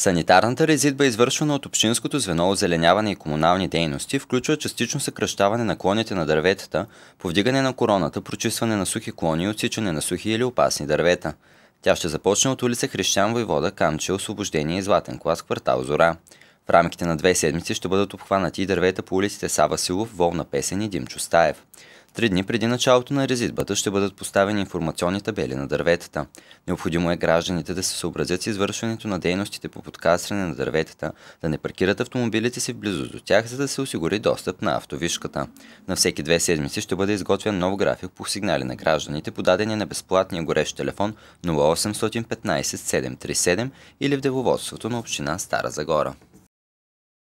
Санитарната резидба, извършвана от Общинското звено озеленяване и комунални дейности, включва частично съкръщаване на клоните на дърветата, повдигане на короната, прочистване на сухи клони и отсичане на сухи или опасни дървета. Тя ще започне от улица Хрещан Войвода, Камче, Освобождение и Златен клас, квартал Зора. В рамките на две седмици ще бъдат обхванати и дървета по улиците Сава Силов, Волна Песен и Димчо Стаев. Три дни преди началото на резидбата ще бъдат поставени информационни табели на дърветата. Необходимо е гражданите да се съобразят с извършването на дейностите по подкастране на дърветата, да не паркират автомобилите си в близост до тях, за да се осигури достъп на автовишката. На всеки две седмици ще бъде изготвен нов график по сигнали на гражданите, подадени на безплатния горещ телефон 0815 737 или в деловодството на община Стара Загора.